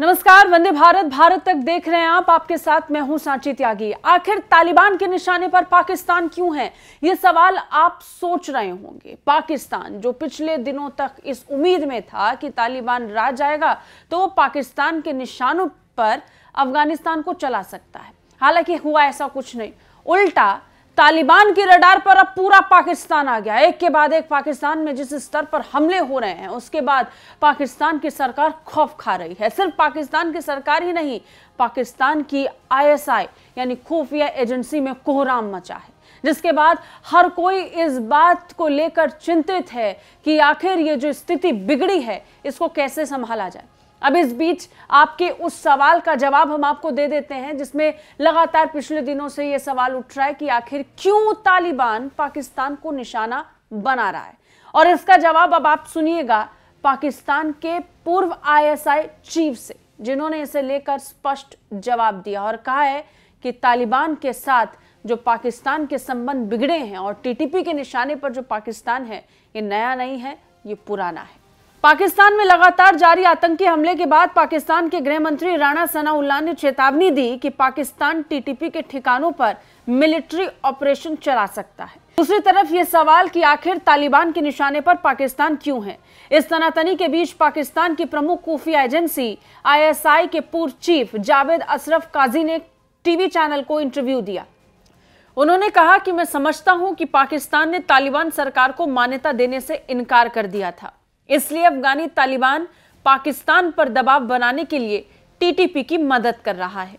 नमस्कार वंदे भारत भारत तक देख रहे हैं आप आपके साथ मैं हूं सांची त्यागी आखिर तालिबान के निशाने पर पाकिस्तान क्यों है ये सवाल आप सोच रहे होंगे पाकिस्तान जो पिछले दिनों तक इस उम्मीद में था कि तालिबान राज जाएगा तो वो पाकिस्तान के निशानों पर अफगानिस्तान को चला सकता है हालांकि हुआ ऐसा कुछ नहीं उल्टा तालिबान के रडार पर अब पूरा पाकिस्तान आ गया एक के बाद एक पाकिस्तान में जिस स्तर पर हमले हो रहे हैं उसके बाद पाकिस्तान की सरकार खौफ खा रही है सिर्फ पाकिस्तान की सरकार ही नहीं पाकिस्तान की आईएसआई यानी खुफिया एजेंसी में कोहराम मचा है जिसके बाद हर कोई इस बात को लेकर चिंतित है कि आखिर ये जो स्थिति बिगड़ी है इसको कैसे संभाला जाए अब इस बीच आपके उस सवाल का जवाब हम आपको दे देते हैं जिसमें लगातार पिछले दिनों से यह सवाल उठ रहा है कि आखिर क्यों तालिबान पाकिस्तान को निशाना बना रहा है और इसका जवाब अब आप सुनिएगा पाकिस्तान के पूर्व आईएसआई चीफ से जिन्होंने इसे लेकर स्पष्ट जवाब दिया और कहा है कि तालिबान के साथ जो पाकिस्तान के संबंध बिगड़े हैं और टीटीपी के निशाने पर जो पाकिस्तान है ये नया नहीं है ये पुराना है पाकिस्तान में लगातार जारी आतंकी हमले के बाद पाकिस्तान के गृह मंत्री राणा सनाउल्ला ने चेतावनी दी कि पाकिस्तान टीटीपी के ठिकानों पर मिलिट्री ऑपरेशन चला सकता है दूसरी तरफ ये सवाल कि आखिर तालिबान के निशाने पर पाकिस्तान क्यों है इस तनातनी के बीच पाकिस्तान की प्रमुख खुफिया एजेंसी आई के पूर्व चीफ जावेद अशरफ काजी ने टीवी चैनल को इंटरव्यू दिया उन्होंने कहा कि मैं समझता हूं कि पाकिस्तान ने तालिबान सरकार को मान्यता देने से इनकार कर दिया था इसलिए अफगानी तालिबान पाकिस्तान पर दबाव बनाने के लिए टीटीपी की मदद कर रहा है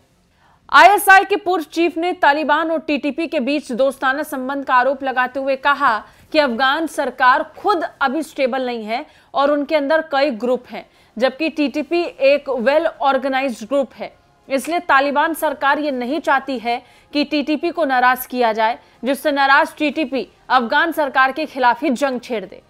आईएसआई के पूर्व चीफ ने तालिबान और टीटीपी के बीच दोस्ताना संबंध का आरोप लगाते हुए कहा कि अफगान सरकार खुद अभी स्टेबल नहीं है और उनके अंदर कई ग्रुप हैं जबकि टीटीपी एक वेल ऑर्गेनाइज्ड ग्रुप है इसलिए तालिबान सरकार ये नहीं चाहती है कि टीटीपी को नाराज किया जाए जिससे नाराज टीटीपी अफगान सरकार के खिलाफ ही जंग छेड़ दे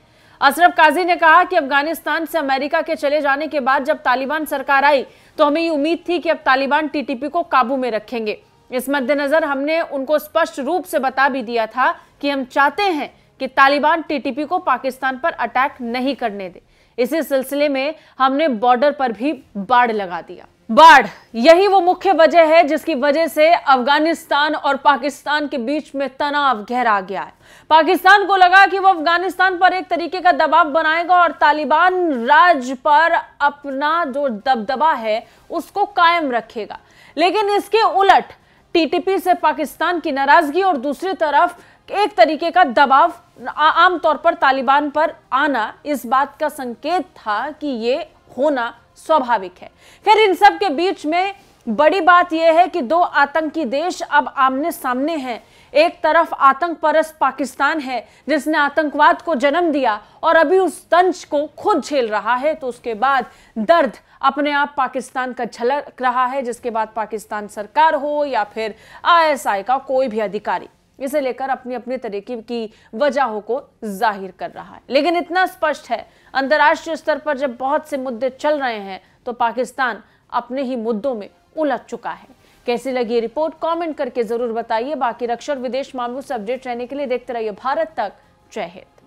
अशरफ काजी ने कहा कि अफगानिस्तान से अमेरिका के चले जाने के बाद जब तालिबान सरकार आई तो हमें ये उम्मीद थी कि अब तालिबान टीटीपी को काबू में रखेंगे इस मद्देनजर हमने उनको स्पष्ट रूप से बता भी दिया था कि हम चाहते हैं कि तालिबान टीटीपी को पाकिस्तान पर अटैक नहीं करने दे इसी सिलसिले में हमने बॉर्डर पर भी बाढ़ लगा दिया बाढ़ यही वो मुख्य वजह है जिसकी वजह से अफगानिस्तान और पाकिस्तान के बीच में तनाव गहरा गया है पाकिस्तान को लगा कि वो अफगानिस्तान पर एक तरीके का दबाव बनाएगा और तालिबान राज पर अपना जो दबदबा है उसको कायम रखेगा लेकिन इसके उलट टीटीपी से पाकिस्तान की नाराजगी और दूसरी तरफ एक तरीके का दबाव आमतौर पर तालिबान पर आना इस बात का संकेत था कि ये होना स्वाभाविक है खैर इन सब के बीच में बड़ी बात यह है कि दो आतंकी देश अब आमने सामने हैं एक तरफ आतंक परस पाकिस्तान है जिसने आतंकवाद को जन्म दिया और अभी उस तंज को खुद झेल रहा है तो उसके बाद दर्द अपने आप पाकिस्तान का झलक रहा है जिसके बाद पाकिस्तान सरकार हो या फिर आईएसआई का कोई भी अधिकारी इसे लेकर अपनी अपने तरीके की वजहों को जाहिर कर रहा है लेकिन इतना स्पष्ट है अंतर्राष्ट्रीय स्तर पर जब बहुत से मुद्दे चल रहे हैं तो पाकिस्तान अपने ही मुद्दों में उलझ चुका है कैसी लगी ये रिपोर्ट कमेंट करके जरूर बताइए बाकी रक्षा और विदेश मामलों से अपडेट रहने के लिए देखते रहिए भारत तक जय हिंद